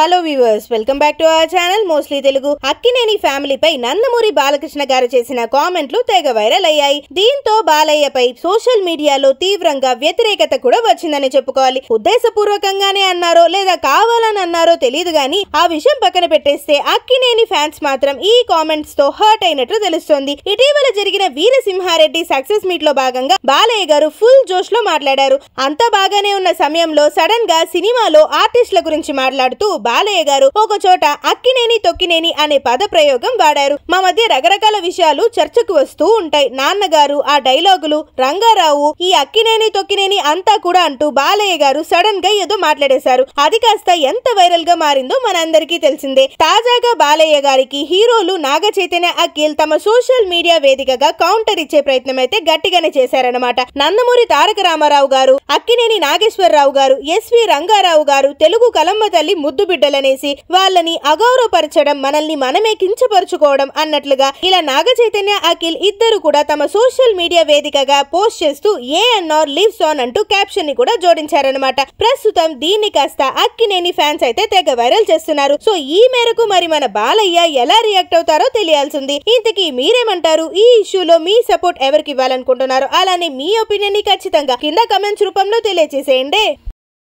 hello viewers welcome back to our channel mostly Telugu Akkineni ఫ్యామిలీపై నందమూరి బాలకృష్ణ గారు చేసిన కామెంట్లు తెగ వైరల్ అయ్యాయి దీంతో బాలయ్యపై సోషల్ మీడియాలో తీవ్రంగా వ్యతిరేకత కూడా వచ్చిందని చెప్పుకోవాలి ఉద్దేశపూర్వకంగానే అన్నారో లేదా కావాలని అన్నారో తెలియదు గాని ఆ విషయం పక్కన పెట్టేస్తే అక్కినేని ఫ్యాన్స్ మాత్రం ఈ కామెంట్స్ తో హర్ట్ అయినట్లు తెలుస్తోంది ఇటీవల జరిగిన వీరసింహారెడ్డి సక్సెస్ మీట్ లో భాగంగా బాలయ్య గారు ఫుల్ జోష్ లో మాట్లాడారు అంత బాగానే ఉన్న సమయంలో సడన్ గా సినిమాలో ఆర్టిస్టుల గురించి మాట్లాడుతూ బాలయ్య గారు ఒక చోట అక్కినేని తొక్కినేని అనే పద ప్రయోగం వాడారు మా మధ్య రకరకాల విషయాలు చర్చకు వస్తూ ఉంటాయి నాన్నగారు ఆ డైలాగులు రంగారావు ఈ అక్కినేని తొక్కినేని అంతా కూడా అంటూ బాలయ్య గారు సడన్ గా ఏదో మాట్లాడేశారు అది కాస్త ఎంత వైరల్ గా మారిందో మనందరికీ తెలిసిందే తాజాగా బాలయ్య గారికి హీరోలు నాగ అఖిల్ తమ సోషల్ మీడియా వేదికగా కౌంటర్ ఇచ్చే ప్రయత్నం అయితే గట్టిగానే చేశారనమాట నందమూరి తారక రామారావు గారు అక్కినేని నాగేశ్వరరావు గారు ఎస్వి రంగారావు గారు తెలుగు కలంబ తల్లి ముద్దు బిడ్డలనేసి వాళ్ళని అగౌరవపరచడం మనల్ని మనమే కించపరుచుకోవడం అన్నట్లుగా ఇలా నాగ చైతన్య అఖిల్ ఇద్దరు కూడా తమ సోషల్ మీడియా వేదికగా పోస్ట్ చేస్తూ ఏఎన్ఆర్ లివ్స్ ఆన్ అంటూ క్యాప్షన్ ని కూడా జోడించారనమాట ప్రస్తుతం దీన్ని కాస్త అక్కినేని ఫ్యాన్స్ అయితే తెగ వైరల్ చేస్తున్నారు సో ఈ మేరకు మరి మన బాలయ్య ఎలా రియాక్ట్ అవుతారో తెలియాల్సింది ఇంతకీ మీరేమంటారు ఈ ఇష్యూలో మీ సపోర్ట్ ఎవరికి ఇవ్వాలనుకుంటున్నారు అలానే మీ ఒపీనియన్ ని ఖచ్చితంగా కింద కమెంట్స్ రూపంలో తెలియజేసేయండి